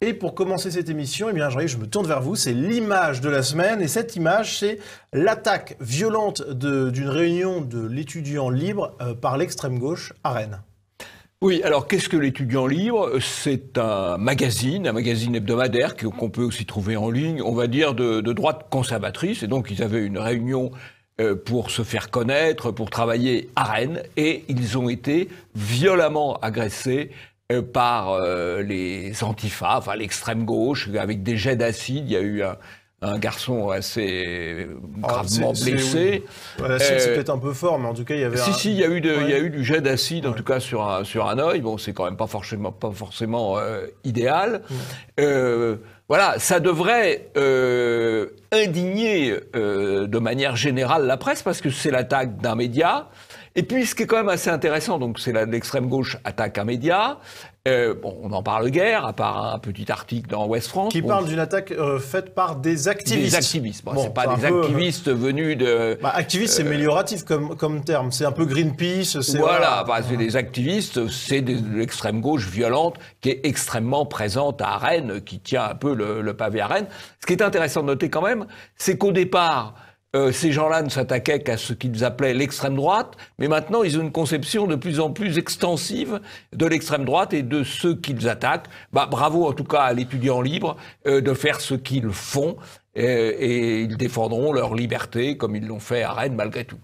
Et pour commencer cette émission, eh bien, je me tourne vers vous, c'est l'image de la semaine. Et cette image, c'est l'attaque violente d'une réunion de l'étudiant libre euh, par l'extrême gauche à Rennes. Oui, alors qu'est-ce que l'étudiant libre C'est un magazine, un magazine hebdomadaire qu'on peut aussi trouver en ligne, on va dire, de droite conservatrice. Et donc, ils avaient une réunion euh, pour se faire connaître, pour travailler à Rennes, et ils ont été violemment agressés euh, par euh, les antifas, enfin l'extrême gauche, avec des jets d'acide. Il y a eu un, un garçon assez ah, gravement blessé. c'est peut-être un peu fort, mais en tout cas, il y avait. Si, un... si, il y a eu, il y a eu du jet d'acide, en tout cas, sur un, sur un œil. Bon, c'est quand même pas forcément, pas forcément idéal. Euh, voilà, ça devrait euh, indigner euh, de manière générale la presse parce que c'est l'attaque d'un média. Et puis, ce qui est quand même assez intéressant, donc c'est l'extrême gauche attaque un média. Euh, bon, on en parle guère, à part un petit article dans West France. Qui parle d'une attaque faite par des activistes. Des activistes. c'est pas des activistes venus de. Bah, activistes, c'est amélioratif comme, comme terme. C'est un peu Greenpeace. Voilà, c'est des activistes, c'est de l'extrême gauche violente qui est extrêmement présente à Rennes, qui tient un peu le, pavé à Rennes. Ce qui est intéressant de noter quand même, c'est qu'au départ, euh, ces gens-là ne s'attaquaient qu'à ce qu'ils appelaient l'extrême droite, mais maintenant ils ont une conception de plus en plus extensive de l'extrême droite et de ceux qu'ils attaquent. Bah, bravo en tout cas à l'étudiant libre euh, de faire ce qu'ils font euh, et, ils défendront leur liberté comme ils l'ont fait à Rennes malgré tout.